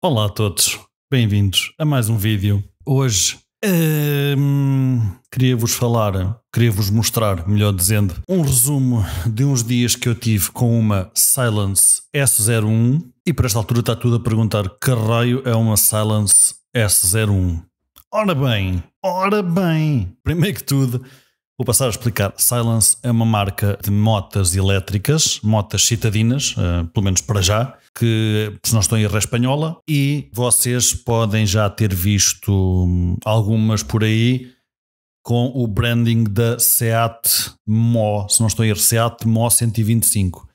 Olá a todos, bem-vindos a mais um vídeo. Hoje um, queria-vos falar, queria-vos mostrar, melhor dizendo, um resumo de uns dias que eu tive com uma Silence S01 e para esta altura está tudo a perguntar que raio é uma Silence S01. Ora bem, ora bem, primeiro que tudo, Vou passar a explicar. Silence é uma marca de motas elétricas, motas citadinas, ah, pelo menos para já, que se não estou em erro é espanhola, e vocês podem já ter visto hum, algumas por aí com o branding da Seat Mo, se não estou em erro, Seat Mo 125.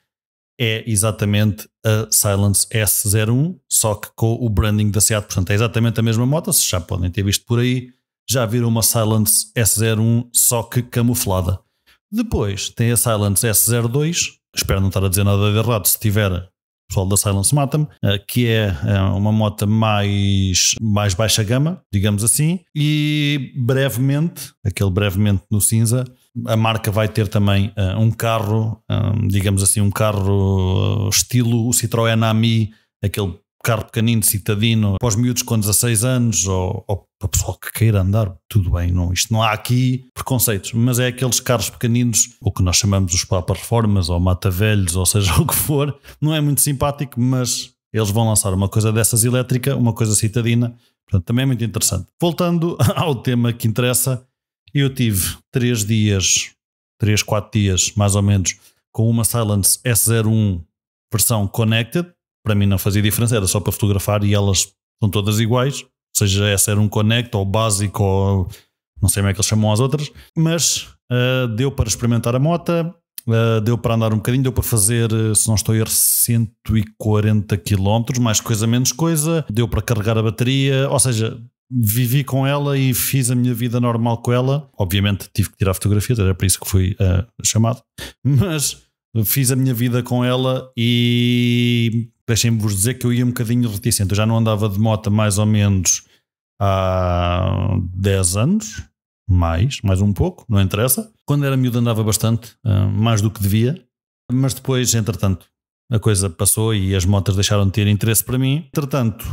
É exatamente a Silence S01, só que com o branding da Seat, portanto é exatamente a mesma moto, vocês já podem ter visto por aí, já viram uma Silence S01 só que camuflada. Depois tem a Silence S02, espero não estar a dizer nada de errado, se tiver pessoal da Silence Matam, eh, que é eh, uma moto mais, mais baixa gama, digamos assim, e brevemente, aquele brevemente no cinza, a marca vai ter também eh, um carro, digamos assim, um carro estilo o Citroën Ami, aquele carro pequenino, citadino, para os miúdos com 16 anos ou, ou para o pessoal que queira andar, tudo bem, não, isto não há aqui preconceitos, mas é aqueles carros pequeninos, o que nós chamamos os Papa Reformas ou Mata Velhos, ou seja o que for, não é muito simpático, mas eles vão lançar uma coisa dessas elétrica, uma coisa citadina, portanto também é muito interessante. Voltando ao tema que interessa, eu tive 3 dias, 3, 4 dias mais ou menos, com uma Silence S01 versão Connected, para mim não fazia diferença, era só para fotografar e elas são todas iguais, seja essa era um connect ou básico ou não sei como é que eles chamam as outras, mas uh, deu para experimentar a moto uh, deu para andar um bocadinho, deu para fazer, eh, se não estou a erro, 140 km, mais coisa menos coisa, deu para carregar a bateria, ou seja, vivi com ela e fiz a minha vida normal com ela. Obviamente tive que tirar fotografias, era para isso que fui uh, chamado, mas fiz a minha vida com ela e deixem-me vos dizer que eu ia um bocadinho reticente. Eu já não andava de moto mais ou menos há 10 anos, mais, mais um pouco, não interessa. Quando era miúdo andava bastante, eh, mais do que devia, mas depois, entretanto, a coisa passou e as motas deixaram de ter interesse para mim. Entretanto,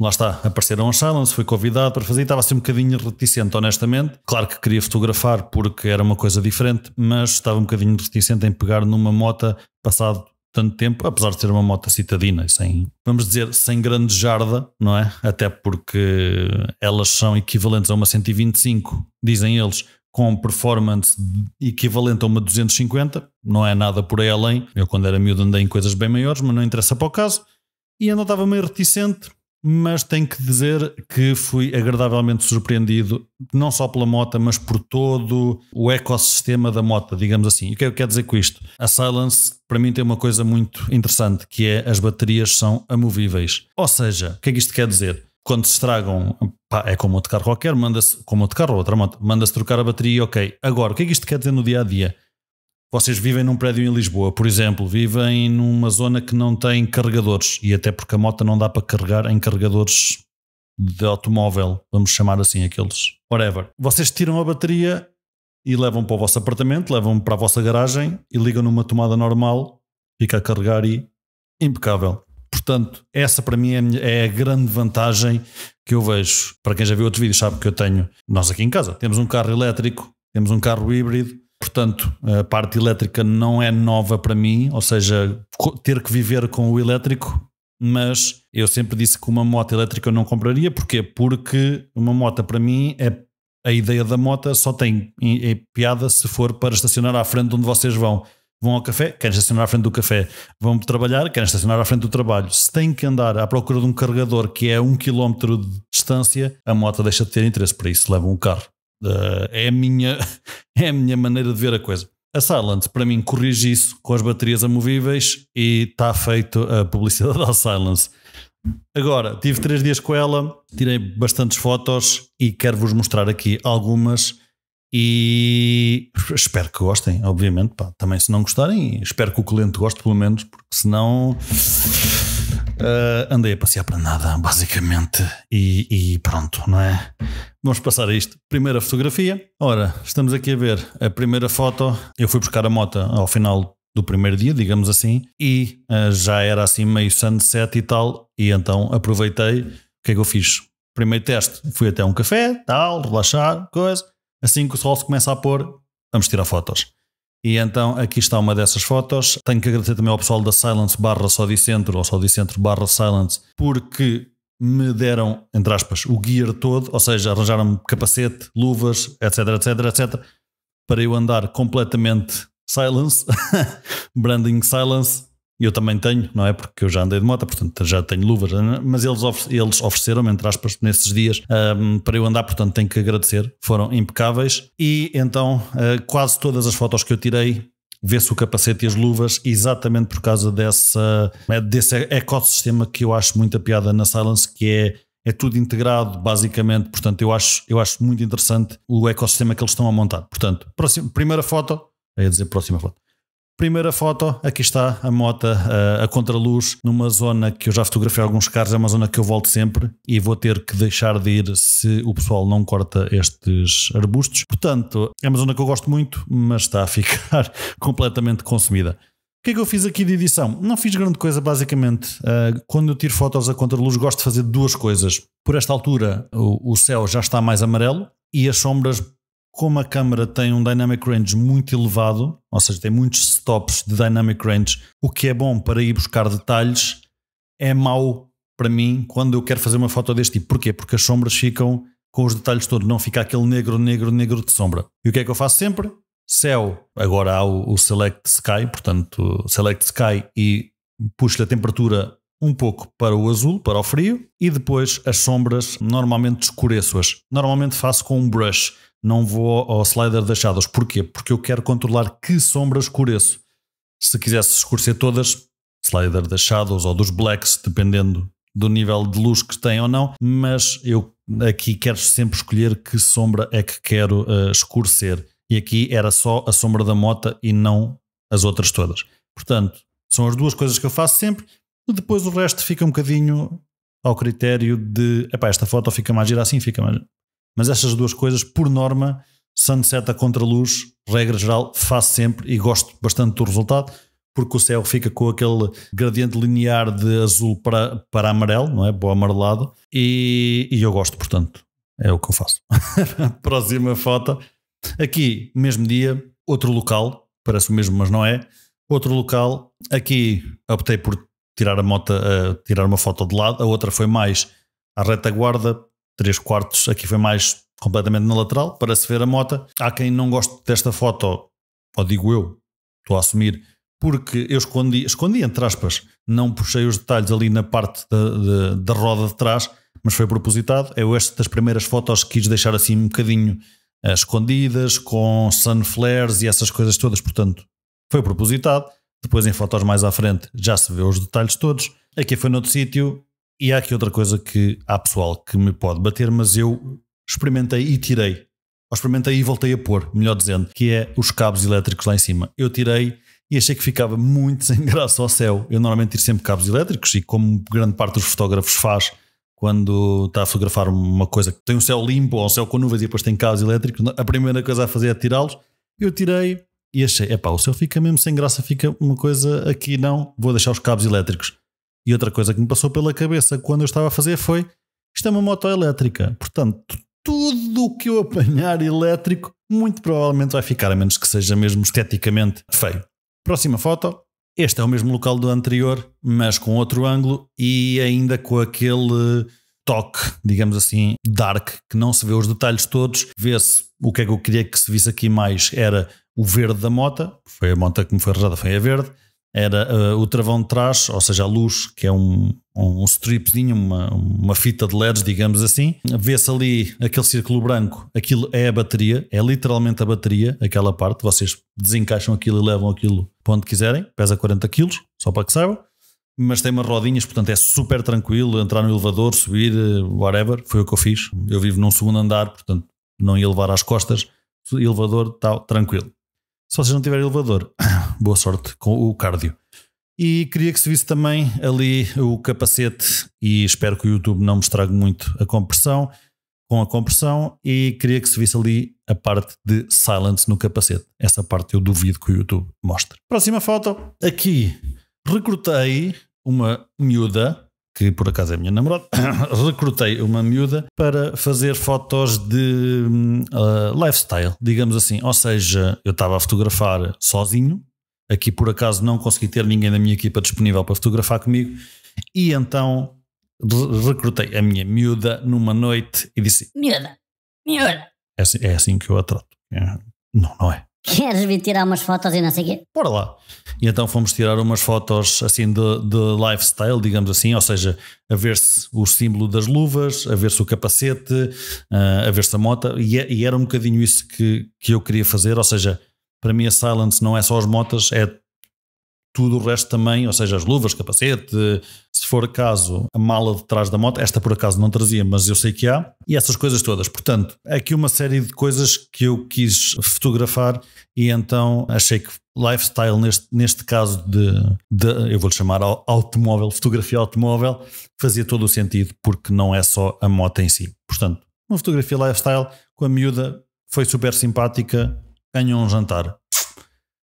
Lá está, apareceram as Silence, fui convidado para fazer e estava assim um bocadinho reticente, honestamente. Claro que queria fotografar porque era uma coisa diferente, mas estava um bocadinho reticente em pegar numa mota passado tanto tempo, apesar de ser uma moto citadina, sem, vamos dizer, sem grande jarda, não é? Até porque elas são equivalentes a uma 125, dizem eles, com performance equivalente a uma 250, não é nada por aí além. Eu, quando era miúdo, andei em coisas bem maiores, mas não interessa para o caso. E ainda estava meio reticente, mas tenho que dizer que fui agradavelmente surpreendido, não só pela moto mas por todo o ecossistema da moto digamos assim. E o que é que quero dizer com isto? A Silence, para mim, tem uma coisa muito interessante, que é as baterias são amovíveis. Ou seja, o que é que isto quer dizer? Quando se estragam, pá, é como outro carro qualquer, manda-se, como outro carro ou outra moto, manda-se trocar a bateria, ok. Agora, o que é que isto quer dizer no dia a dia? vocês vivem num prédio em Lisboa, por exemplo, vivem numa zona que não tem carregadores e até porque a moto não dá para carregar em carregadores de automóvel, vamos chamar assim aqueles, whatever. Vocês tiram a bateria e levam para o vosso apartamento, levam para a vossa garagem e ligam numa tomada normal, fica a carregar e impecável. Portanto, essa para mim é a é grande vantagem que eu vejo. Para quem já viu outro vídeo, sabe que eu tenho. Nós aqui em casa temos um carro elétrico, temos um carro híbrido Portanto, a parte elétrica não é nova para mim, ou seja, ter que viver com o elétrico, mas eu sempre disse que uma moto elétrica eu não compraria, porquê? Porque uma moto para mim é a ideia da moto só tem é piada se for para estacionar à frente de onde vocês vão. Vão ao café, querem estacionar à frente do café. Vão trabalhar, querem estacionar à frente do trabalho. Se têm que andar à procura de um carregador que é a um quilómetro de distância, a moto deixa de ter interesse para isso, levam um carro. Uh, é, a minha, é a minha maneira de ver a coisa. A Silent, para mim, corrige isso com as baterias amovíveis e está feito a publicidade da Silence. Agora, tive três dias com ela, tirei bastantes fotos e quero-vos mostrar aqui algumas e espero que gostem, obviamente. Pá, também se não gostarem, espero que o cliente goste pelo menos, porque senão Uh, andei a passear para nada, basicamente, e, e, pronto, não é? Vamos passar a isto. Primeira fotografia. Ora, estamos aqui a ver a primeira foto. Eu fui buscar a moto ao final do primeiro dia, digamos assim, e uh, já era assim meio sunset e tal, e então aproveitei. O que é que eu fiz? Primeiro teste, fui até um café, tal, relaxar, coisa. Assim que o sol se começa a pôr, vamos tirar fotos. E então aqui está uma dessas fotos. Tenho que agradecer também ao pessoal da Silence barra Sodicentro ou Sodicentro barra Silence porque me deram, entre aspas, o gear todo, ou seja, arranjaram-me capacete, luvas, etc, etc, etc, para eu andar completamente silence, branding silence, eu também tenho, não é? Porque eu já andei de moto, portanto já tenho luvas, é? mas eles, eles ofereceram-me, entre aspas, nesses dias um, para eu andar, portanto tenho que agradecer. Foram impecáveis e então uh, quase todas as fotos que eu tirei vê-se o capacete e as luvas exatamente por causa dessa, é, desse ecossistema que eu acho muito a piada na Silence, que é é tudo integrado, basicamente. Portanto, eu acho, eu acho muito interessante o ecossistema que eles estão a montar. Portanto, próxima, primeira foto, ia é dizer próxima foto. Primeira foto, aqui está a moto eh, a, contraluz, numa zona que eu já fotografei alguns carros, é uma zona que eu volto sempre e vou ter que deixar de ir se o pessoal não corta estes arbustos. Portanto, é uma zona que eu gosto muito, mas está a ficar completamente consumida. O que é que eu fiz aqui de edição? Não fiz grande coisa, basicamente. Eh, quando eu tiro fotos a contraluz, gosto de fazer duas coisas. Por esta altura, o, céu já está mais amarelo e as sombras como a câmera tem um dynamic range muito elevado, ou seja, tem muitos stops de dynamic range, o que é bom para ir buscar detalhes, é mau para mim quando eu quero fazer uma foto deste tipo. Porquê? Porque as sombras ficam com os detalhes todos, não fica aquele negro, negro, negro de sombra. E o que é que eu faço sempre? Céu. Agora há o, Select Sky, portanto, Select Sky e puxo-lhe a temperatura um pouco para o azul, para o frio, e depois as sombras normalmente escureço-as. Normalmente faço com um brush não vou ao slider das shadows. Porquê? Porque eu quero controlar que sombra escureço. Se quisesse escurecer todas, slider das shadows ou dos blacks, dependendo do nível de luz que tem ou não, mas eu aqui quero sempre escolher que sombra é que quero uh, escurecer. E aqui era só a sombra da mota e não as outras todas. Portanto, são as duas coisas que eu faço sempre. E depois o resto fica um bocadinho ao critério de epá, esta foto fica mais gira assim, fica mais mas estas duas coisas, por norma, sunset a contraluz, regra geral, faço sempre e gosto bastante do resultado, porque o céu fica com aquele gradiente linear de azul para, para amarelo, não é? bom amarelado, e, e eu gosto, portanto, é o que eu faço. Próxima foto. Aqui, mesmo dia, outro local, parece o mesmo, mas não é. Outro local, aqui optei por tirar a moto, uh, tirar uma foto de lado, a outra foi mais à retaguarda, 3 quartos, aqui foi mais completamente na lateral, para se ver a mota. Há quem não goste desta foto, ou digo eu, estou a assumir, porque eu escondi, escondi entre aspas, não puxei os detalhes ali na parte da, da, da roda de trás, mas foi propositado. Eu é estas primeiras fotos quis deixar assim um bocadinho uh, escondidas, com sun flares e essas coisas todas, portanto, foi propositado. Depois em fotos mais à frente já se vê os detalhes todos. Aqui foi noutro sítio, e há aqui outra coisa que há pessoal que me pode bater, mas eu experimentei e tirei. Ou experimentei e voltei a pôr, melhor dizendo, que é os cabos elétricos lá em cima. Eu tirei e achei que ficava muito sem graça ao céu. Eu normalmente tiro sempre cabos elétricos e, como grande parte dos fotógrafos faz quando está a fotografar uma coisa que tem um céu limpo ou um céu com nuvens e depois tem cabos elétricos, a primeira coisa a fazer é tirá-los. Eu tirei e achei, epá, o céu fica mesmo sem graça, fica uma coisa aqui não, vou deixar os cabos elétricos. E outra coisa que me passou pela cabeça quando eu estava a fazer foi: isto é uma moto elétrica, portanto, tudo o que eu apanhar elétrico muito provavelmente vai ficar, a menos que seja mesmo esteticamente feio. Próxima foto. Este é o mesmo local do anterior, mas com outro ângulo e ainda com aquele toque, digamos assim, dark, que não se vê os detalhes todos. Vê-se o que é que eu queria que se visse aqui mais era o verde da moto foi a moto que me foi rejada, foi a verde, era uh, o travão de trás, ou seja, a luz, que é um, um stripzinho, uma, uma fita de LEDs, digamos assim. Vê-se ali aquele círculo branco, aquilo é a bateria, é literalmente a bateria, aquela parte. Vocês desencaixam aquilo e levam aquilo para onde quiserem, pesa 40 kg, só para que saibam. Mas tem umas rodinhas, portanto é super tranquilo entrar no elevador, subir, eh, whatever. Foi o que eu fiz. Eu vivo num segundo andar, portanto não ia levar às costas. Elevador, tal, tranquilo. Se vocês não tiverem elevador, boa sorte com o cardio. E queria que se visse também ali o capacete e espero que o YouTube não me estrague muito a compressão, com a compressão e queria que se visse ali a parte de silence no capacete. Essa parte eu duvido que o YouTube mostre. Próxima foto, aqui recrutei uma miúda, que por acaso é a minha namorada, recrutei uma miúda para fazer fotos de uh, lifestyle, digamos assim. Ou seja, eu estava a fotografar sozinho, Aqui por acaso não consegui ter ninguém da minha equipa disponível para fotografar comigo e então recrutei a minha miúda numa noite e disse: Miúda, miúda. É assim, é assim que eu a trato. É, não, não é. Queres vir tirar umas fotos e não sei o quê? Bora lá. E então fomos tirar umas fotos assim de, de lifestyle, digamos assim, ou seja, a ver-se o símbolo das luvas, a ver-se o capacete, ah, a ver-se a moto, e, é, e, era um bocadinho isso que, que eu queria fazer, ou seja, para mim a silence não é só as motas, é tudo o resto também, ou seja, as luvas, capacete, se for caso, a mala de trás da moto, esta por acaso não trazia, mas eu sei que há, e essas coisas todas. Portanto, aqui uma série de coisas que eu quis fotografar e então achei que lifestyle, neste, neste caso de, de eu vou-lhe chamar automóvel, fotografia automóvel, fazia todo o sentido, porque não é só a moto em si. Portanto, uma fotografia lifestyle com a miúda foi super simpática, ganham um jantar.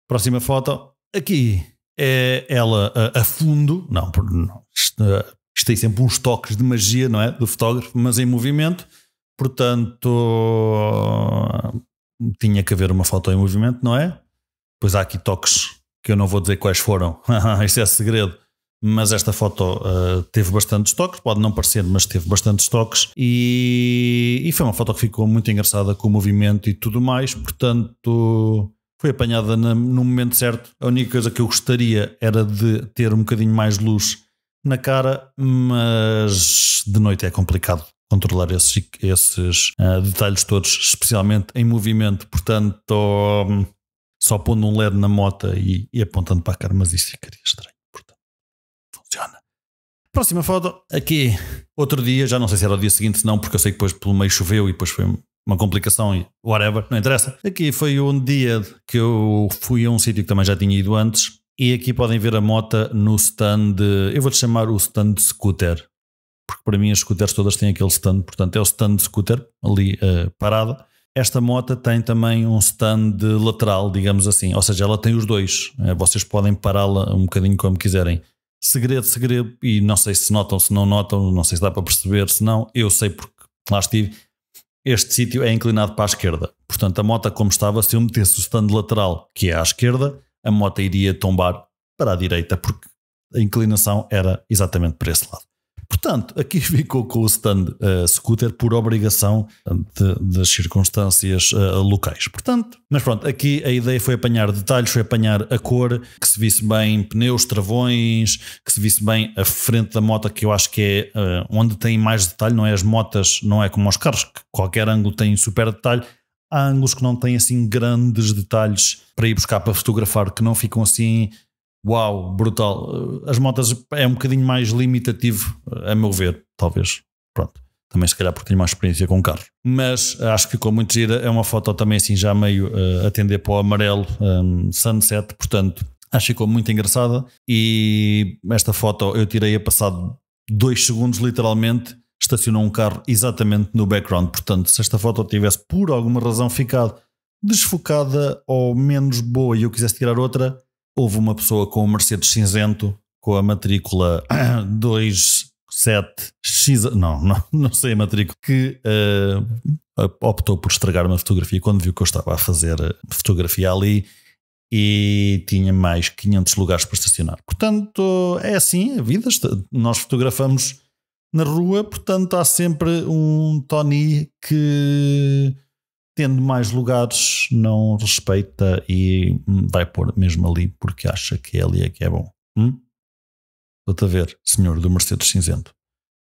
Próxima foto. Aqui é ela a, a fundo. Não, não isto, eh, isto tem sempre uns toques de magia, não é? Do fotógrafo, mas em movimento. Portanto, tinha que haver uma foto em movimento, não é? Pois há aqui toques que eu não vou dizer quais foram. Isto é segredo mas esta foto uh, teve bastante estoques, pode não parecer, mas teve bastante estoques e, e, foi uma foto que ficou muito engraçada com o movimento e tudo mais, portanto foi apanhada na, no momento certo. A única coisa que eu gostaria era de ter um bocadinho mais luz na cara, mas de noite é complicado controlar esses, esses uh, detalhes todos, especialmente em movimento, portanto um, só pondo um LED na moto e, e apontando para a cara, mas isso ficaria estranho. Próxima foto, aqui, outro dia, já não sei se era o dia seguinte, se não, porque eu sei que depois pelo meio choveu e depois foi uma complicação e whatever, não interessa. Aqui foi um dia que eu fui a um sítio que também já tinha ido antes e aqui podem ver a moto no stand, eu vou-te chamar o stand scooter, porque para mim as scooters todas têm aquele stand, portanto é o stand scooter ali uh, parado. Esta moto tem também um stand lateral, digamos assim, ou seja, ela tem os dois. Eh, vocês podem pará-la um bocadinho como quiserem segredo, segredo, e não sei se notam, se não notam, não sei se dá para perceber, se não, eu sei porque lá estive. Este sítio é inclinado para a esquerda. Portanto, a moto, como estava, se eu metesse o stand lateral, que é à esquerda, a moto iria tombar para a direita, porque a inclinação era exatamente para esse lado. Portanto, aqui ficou com o stand uh, scooter por obrigação de, das circunstâncias uh, locais. Portanto, mas pronto, aqui a ideia foi apanhar detalhes, foi apanhar a cor, que se visse bem pneus, travões, que se visse bem a frente da moto, que eu acho que é uh, onde tem mais detalhe, não é as motas, não é como os carros, que qualquer ângulo tem super detalhe. Há ângulos que não têm assim grandes detalhes para ir buscar para fotografar, que não ficam assim Uau, brutal. As motas é um bocadinho mais limitativo, a meu ver, talvez. Pronto. Também se calhar porque tenho mais experiência com carros. Mas acho que ficou muito gira. É uma foto também assim já meio uh, atender para o amarelo, um, ehm, sunset, portanto, acho que ficou muito engraçada. E esta foto eu tirei a passado dois segundos, literalmente, estacionou um carro exatamente no background. Portanto, se esta foto tivesse por alguma razão ficado desfocada ou menos boa e eu quisesse tirar outra, houve uma pessoa com um Mercedes cinzento com a matrícula 27X, não, não, não sei a matrícula, que uh, optou por estragar uma fotografia quando viu que eu estava a fazer eh, fotografia ali e tinha mais 500 lugares para estacionar. Portanto, é assim a vida. Nós fotografamos na rua, portanto, há sempre um Tony que tendo mais lugares, não respeita e hum, vai pôr mesmo ali porque acha que é ali é que é bom. Hum? Estou-te a ver, senhor do Mercedes cinzento.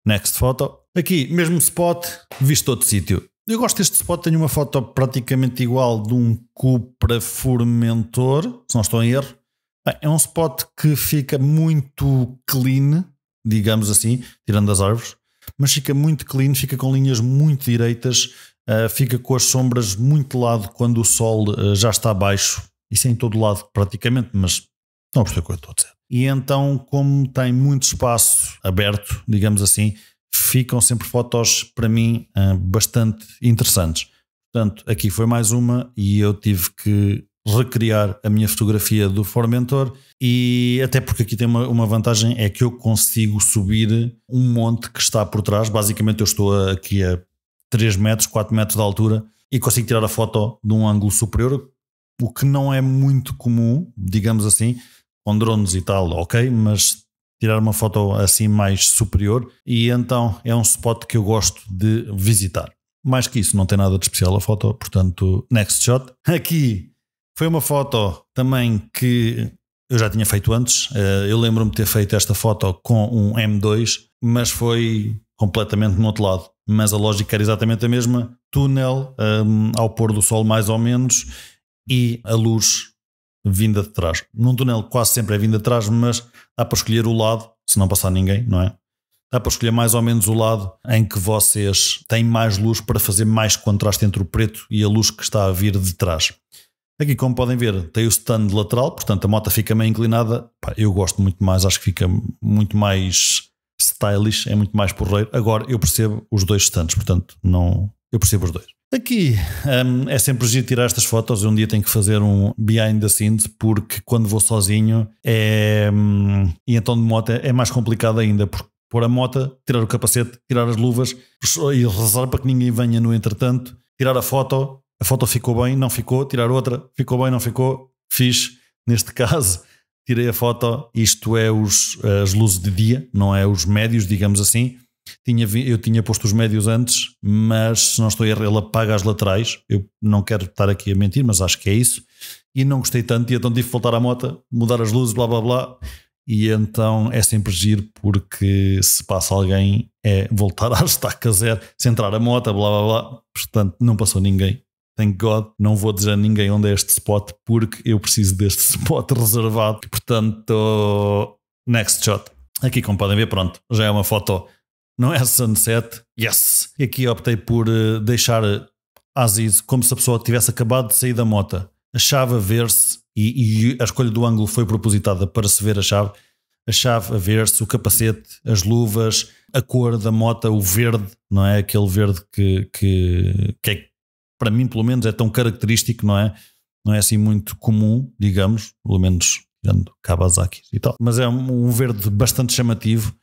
Next foto. Aqui, mesmo spot, visto outro sítio. Eu gosto deste spot, tenho uma foto praticamente igual de um Cupra Formentor, se não estou em erro. Bem, é um spot que fica muito clean, digamos assim, tirando as árvores, mas fica muito clean, fica com linhas muito direitas ah, fica com as sombras muito lado quando o sol ah, já está baixo. Isso é em todo lado praticamente, mas não percebo o que eu estou a dizer. E então, como tem muito espaço aberto, digamos assim, ficam sempre fotos para mim ah, bastante interessantes. Portanto, aqui foi mais uma e eu tive que recriar a minha fotografia do Formentor e até porque aqui tem uma, uma, vantagem é que eu consigo subir um monte que está por trás. Basicamente eu estou aqui a 3 metros, 4 metros de altura e consigo tirar a foto de um ângulo superior, o que não é muito comum, digamos assim, com drones e tal, ok, mas tirar uma foto assim mais superior e então é um spot que eu gosto de visitar. Mais que isso, não tem nada de especial a foto, portanto, next shot. Aqui foi uma foto também que eu já tinha feito antes. Eh, eu lembro-me de ter feito esta foto com um M2, mas foi completamente no outro lado mas a lógica era exatamente a mesma: túnel um, ao pôr do sol, mais ou menos, e a luz vinda de trás. Num túnel quase sempre é vinda de trás, mas dá para escolher o lado, se não passar ninguém, não é? Dá para escolher mais ou menos o lado em que vocês têm mais luz para fazer mais contraste entre o preto e a luz que está a vir de trás. Aqui, como podem ver, tem o stand lateral, portanto a moto fica meio inclinada. eu gosto muito mais, acho que fica muito mais stylish, é muito mais porreiro. Agora eu percebo os dois stands, portanto, não, eu percebo os dois. Aqui um, é sempre giro tirar estas fotos. Um dia tenho que fazer um behind the scenes, porque quando vou sozinho é. Um, e então de moto é, é, mais complicado ainda, porque pôr a moto, tirar o capacete, tirar as luvas e rezar para que ninguém venha no entretanto, tirar a foto, a foto ficou bem, não ficou, tirar outra, ficou bem, não ficou, fiz. Neste caso, tirei a foto, isto é os, as luzes de dia, não é os médios, digamos assim. Tinha, eu tinha posto os médios antes, mas se não estou a errar, ele apaga as laterais. Eu não quero estar aqui a mentir, mas acho que é isso. E não gostei tanto, e então tive que voltar à moto, mudar as luzes, blá blá blá. E então é sempre giro, porque se passa alguém, é voltar à estaca zero, é centrar a moto, blá blá blá. Portanto, não passou ninguém, Thank God, não vou dizer a ninguém onde é este spot, porque eu preciso deste spot reservado. Portanto, next shot. Aqui, como podem ver, pronto, já é uma foto. Não é sunset, yes! E aqui optei por eh, deixar eh, Aziz como se a pessoa tivesse acabado de sair da mota. A chave a ver-se, e, e a escolha do ângulo foi propositada para se ver a chave a chave a ver-se, o capacete, as luvas, a cor da mota, o verde, não é? Aquele verde que, que, que é para mim pelo menos é tão característico, não é? Não é assim muito comum, digamos, pelo menos dando Kawasaki e tal. Mas é um, verde bastante chamativo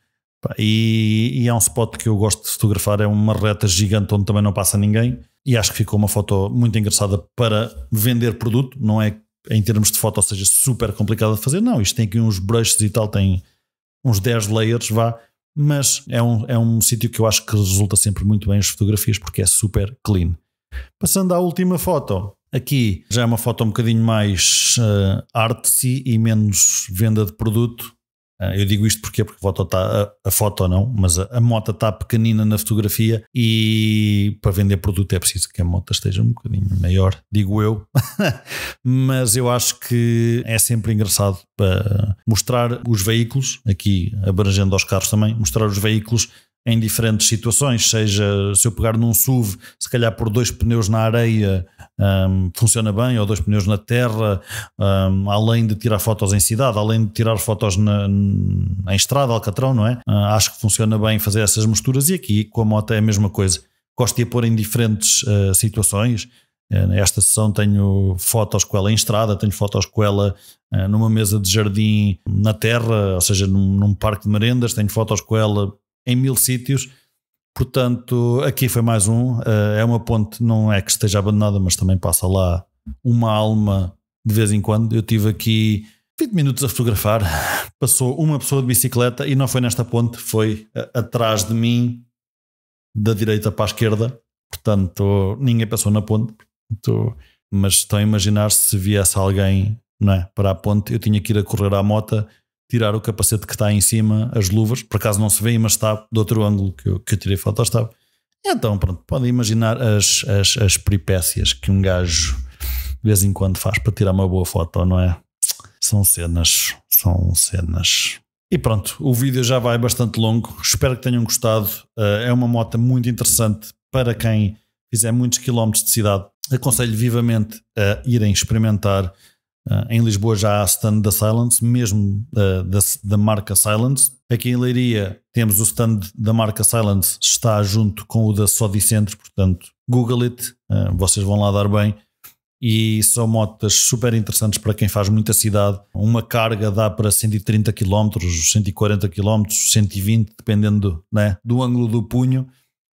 e, e, é um spot que eu gosto de fotografar. É uma reta gigante onde também não passa ninguém e acho que ficou uma foto muito engraçada para vender produto. Não é em termos de foto, ou seja, super complicado de fazer. Não, isto tem aqui uns brushes e tal, tem uns 10 layers, vá. Mas é um, é um sítio que eu acho que resulta sempre muito bem as fotografias porque é super clean. Passando à última foto, aqui já é uma foto um bocadinho mais uh, eh, arte e menos venda de produto. Uh, eu digo isto porque, porque a foto, está a, a foto não, mas a, a moto está pequenina na fotografia e para vender produto é preciso que a moto esteja um bocadinho maior, digo eu. mas eu acho que é sempre engraçado para mostrar os veículos, aqui abrangendo aos carros também, mostrar os veículos em diferentes situações, seja se eu pegar num SUV, se calhar por dois pneus na areia um, funciona bem, ou dois pneus na terra, um, além de tirar fotos em cidade, além de tirar fotos na, em estrada, Alcatrão, não é? Uh, acho que funciona bem fazer essas misturas e aqui com a moto é a mesma coisa. Gosto de a pôr em diferentes uh, situações. Ah, nesta esta sessão tenho fotos com ela em estrada, tenho fotos com ela numa mesa de jardim na terra, ou seja, num, num parque de merendas, tenho fotos com ela em mil sítios. Portanto, aqui foi mais um. Eh, é uma ponte, não é que esteja abandonada, mas também passa lá uma alma de vez em quando. Eu tive aqui 20 minutos a fotografar. Passou uma pessoa de bicicleta e não foi nesta ponte, foi eh, atrás de mim, da direita para a esquerda. Portanto, ninguém passou na ponte. Portanto, mas estão a imaginar se viesse alguém não é, para a ponte, eu tinha que ir a correr à moto tirar o capacete que está em cima, as luvas, por acaso não se vê, mas está do outro ângulo que eu, que eu tirei foto, estava. Então, pronto, podem imaginar as, as, as peripécias que um gajo de vez em quando faz para tirar uma boa foto, não é? São cenas, são cenas. E pronto, o vídeo já vai bastante longo. Espero que tenham gostado. Eh, é uma moto muito interessante para quem fizer muitos quilómetros de cidade. Aconselho vivamente a irem experimentar. Uh, em Lisboa já há stand da Silence, mesmo uh, da, da, marca Silence. Aqui em Leiria temos o stand da marca Silence, está junto com o da Sodicentro, portanto, Google it, uh, vocês vão lá dar bem. E são motas super interessantes para quem faz muita cidade. Uma carga dá para 130 km, 140 km, 120, dependendo do, né, do ângulo do punho.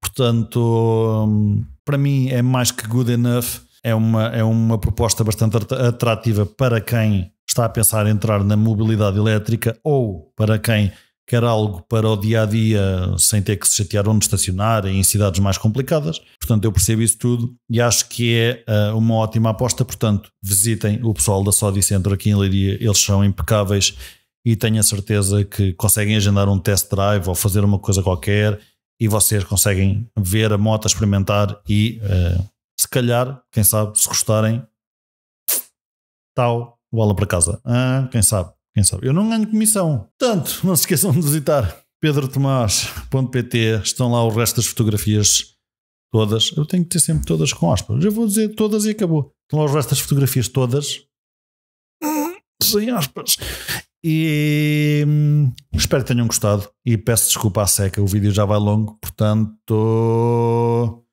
Portanto, hum, para mim é mais que good enough é uma, é uma proposta bastante atrativa para quem está a pensar em entrar na mobilidade elétrica ou para quem quer algo para o dia a dia sem ter que se chatear onde estacionar em cidades mais complicadas. Portanto, eu percebo isso tudo e acho que é uh, uma ótima aposta. Portanto, visitem o pessoal da Sodi Centro aqui em Leiria, eles são impecáveis e tenho a certeza que conseguem agendar um test drive ou fazer uma coisa qualquer e vocês conseguem ver a moto, experimentar e uh, calhar, quem sabe, se gostarem, tal, bola para casa. Ah, quem sabe, quem sabe. Eu não ganho comissão. Portanto, não se esqueçam de visitar pedrotomás.pt, estão lá o resto das fotografias todas. Eu tenho que ter sempre todas com aspas. já vou dizer todas e acabou. Estão lá o resto das fotografias todas. Sem aspas. E hum, espero que tenham gostado. E peço desculpa à seca, o vídeo já vai longo, portanto.